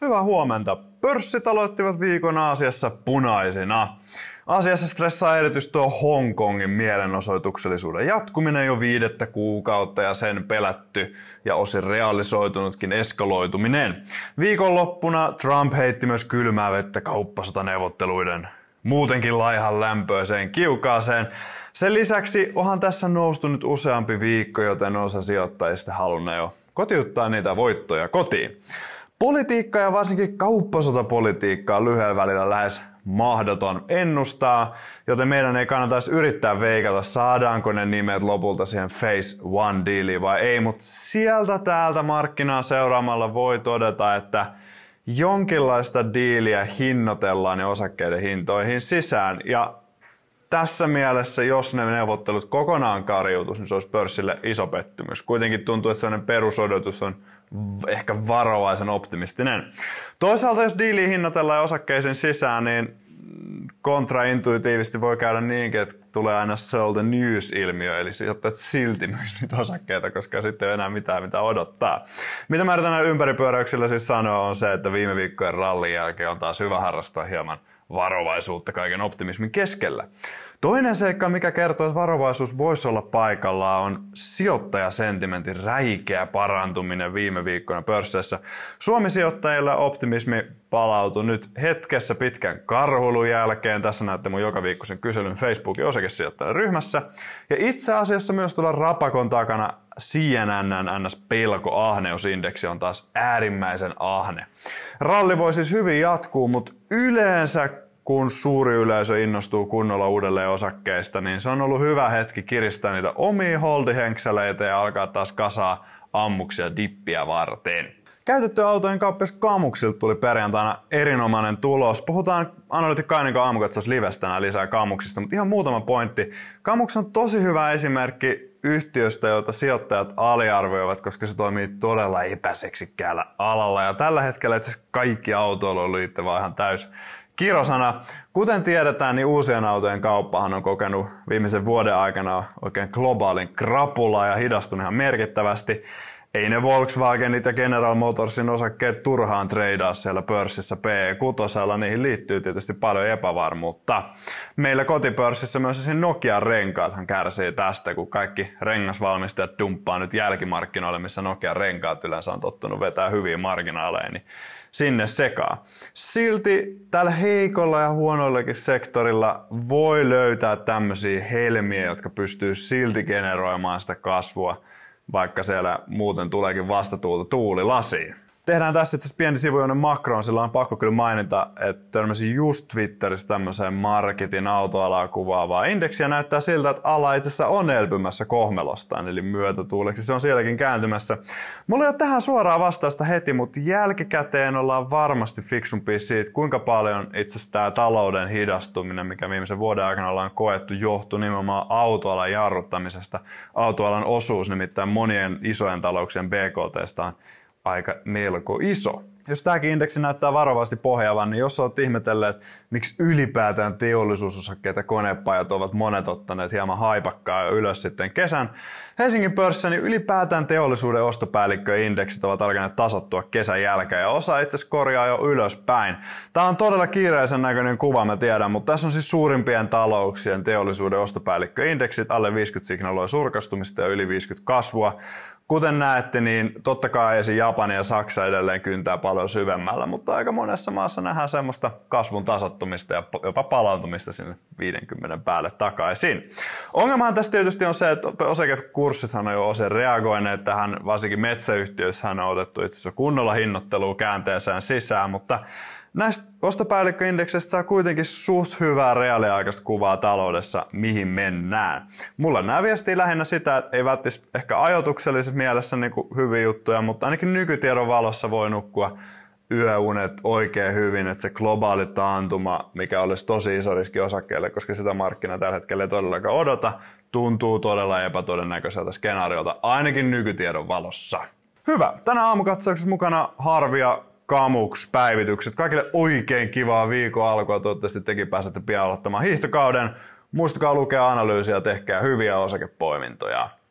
Hyvää huomenta. Pörssit aloittivat viikon Aasiassa punaisina. Asiassa stressaa erityisesti tuo Hongkongin mielenosoituksellisuuden jatkuminen jo viidettä kuukautta ja sen pelätty ja osin realisoitunutkin eskaloituminen. Viikonloppuna Trump heitti myös kylmää vettä kauppasotaneuvotteluiden muutenkin laihan lämpöiseen kiukaaseen. Sen lisäksi onhan tässä noustu nyt useampi viikko, joten osa sijoittajista halunnut jo kotiuttaa niitä voittoja kotiin. Politiikka ja varsinkin kauppasotapolitiikka on lyhyellä välillä lähes mahdoton ennustaa, joten meidän ei kannata edes yrittää veikata, saadaanko ne nimet lopulta siihen Phase One dealiin vai ei, mutta sieltä täältä markkinaa seuraamalla voi todeta, että jonkinlaista diiliä hinnoitellaan ja osakkeiden hintoihin sisään. Ja tässä mielessä, jos ne neuvottelut kokonaan karjutus, niin se olisi pörssille iso pettymys. Kuitenkin tuntuu, että sellainen perusodotus on ehkä varovaisen optimistinen. Toisaalta, jos diili hinnoitellaan osakkeisen sisään, niin kontraintuitiivisesti voi käydä niinkin, että tulee aina the news-ilmiö, eli että silti myös niitä osakkeita, koska sitten ei ole enää mitään, mitä odottaa. Mitä mä yritän ympäripyöräyksillä siis sanoa on se, että viime viikkojen rallin jälkeen on taas hyvä harrastaa hieman – varovaisuutta kaiken optimismin keskellä. Toinen seikka, mikä kertoo, että varovaisuus voisi olla paikalla, on sijoittajasentimentin räikeä parantuminen viime viikkoina pörssissä. suomi sijoittajille optimismi palautui nyt hetkessä pitkän karhulun jälkeen. Tässä näette mun joka viikkoisen kyselyn Facebookin osakesijoittajan ryhmässä. Ja itse asiassa myös tuolla Rapakon takana CNNn ns. pelko-ahneusindeksi on taas äärimmäisen ahne. Ralli voi siis hyvin jatkuu, mutta yleensä kun suuri yleisö innostuu kunnolla uudelleen osakkeista, niin se on ollut hyvä hetki kiristää niitä omia holdihenkseleitä ja alkaa taas kasaa ammuksia dippiä varten. Käytettyä autojen kauppias Kamuksilta tuli perjantaina erinomainen tulos. Puhutaan analytikainen Kaininko livestä lisää Kamuksista, mutta ihan muutama pointti. Kamuks on tosi hyvä esimerkki yhtiöstä, jota sijoittajat aliarvioivat, koska se toimii todella epäseksikkäällä alalla. Ja tällä hetkellä itse kaikki on liittyvä ihan täys kirosana. Kuten tiedetään, niin uusien autojen kauppahan on kokenut viimeisen vuoden aikana oikein globaalin krapulaa ja hidastunut ihan merkittävästi ei ne Volkswagenit ja General Motorsin osakkeet turhaan treidaa siellä pörssissä PE6, niihin liittyy tietysti paljon epävarmuutta. Meillä kotipörssissä myös sen Nokian renkaathan kärsii tästä, kun kaikki rengasvalmistajat dumppaa nyt jälkimarkkinoille, missä Nokian renkaat yleensä on tottunut vetää hyviä marginaaleja, niin sinne sekaa. Silti tällä heikolla ja huonoillakin sektorilla voi löytää tämmöisiä helmiä, jotka pystyy silti generoimaan sitä kasvua vaikka siellä muuten tuleekin vastatuulta tuuli lasiin. Tehdään tässä sitten pieni jonne makroon, sillä on pakko kyllä mainita, että törmäsin just Twitterissä tämmöiseen marketin autoalaa kuvaavaa indeksiä. Näyttää siltä, että ala itse asiassa on elpymässä kohmelostaan, eli myötätuuleksi. Se on sielläkin kääntymässä. Mulla ei ole tähän suoraan vastausta heti, mutta jälkikäteen ollaan varmasti fiksumpia siitä, kuinka paljon itse asiassa tämä talouden hidastuminen, mikä viimeisen vuoden aikana ollaan koettu, johtuu nimenomaan autoalan jarruttamisesta. Autoalan osuus nimittäin monien isojen talouksien BKTstä aika melko iso jos tämäkin indeksi näyttää varovasti pohjaavan, niin jos olet ihmetellyt, että miksi ylipäätään teollisuusosakkeita konepajat ovat monet ottaneet hieman haipakkaa ylös sitten kesän, Helsingin pörssissä niin ylipäätään teollisuuden ostopäällikköindeksit ovat alkaneet tasottua kesän jälkeen ja osa itse asiassa korjaa jo ylöspäin. Tämä on todella kiireisen näköinen kuva, mä tiedän, mutta tässä on siis suurimpien talouksien teollisuuden ostopäällikköindeksit, alle 50 signaloi surkastumista ja yli 50 kasvua. Kuten näette, niin totta kai esim. Japani ja Saksa edelleen kyntää paljon paljon syvemmällä, mutta aika monessa maassa nähdään semmoista kasvun tasattumista ja jopa palautumista sinne 50 päälle takaisin. Ongelmahan tässä tietysti on se, että osakekurssithan on jo osin reagoineet tähän, varsinkin metsäyhtiöissähän on otettu itse asiassa kunnolla hinnoittelua käänteeseen sisään, mutta Näistä ostopäällikköindeksistä saa kuitenkin suht hyvää reaaliaikaista kuvaa taloudessa, mihin mennään. Mulla nämä viestii lähinnä sitä, että ei välttis ehkä ajotuksellisessa mielessä niin hyviä juttuja, mutta ainakin nykytiedon valossa voi nukkua yöunet oikein hyvin, että se globaali taantuma, mikä olisi tosi iso riski osakkeelle, koska sitä markkina tällä hetkellä ei todellakaan odota, tuntuu todella epätodennäköiseltä skenaariolta, ainakin nykytiedon valossa. Hyvä. Tänä aamukatsauksessa mukana Harvia Kamuks, päivitykset. Kaikille oikein kivaa viikon alkua. Toivottavasti tekin pääsette pian aloittamaan hiihtokauden. Muistakaa lukea analyysiä, tehkää hyviä osakepoimintoja.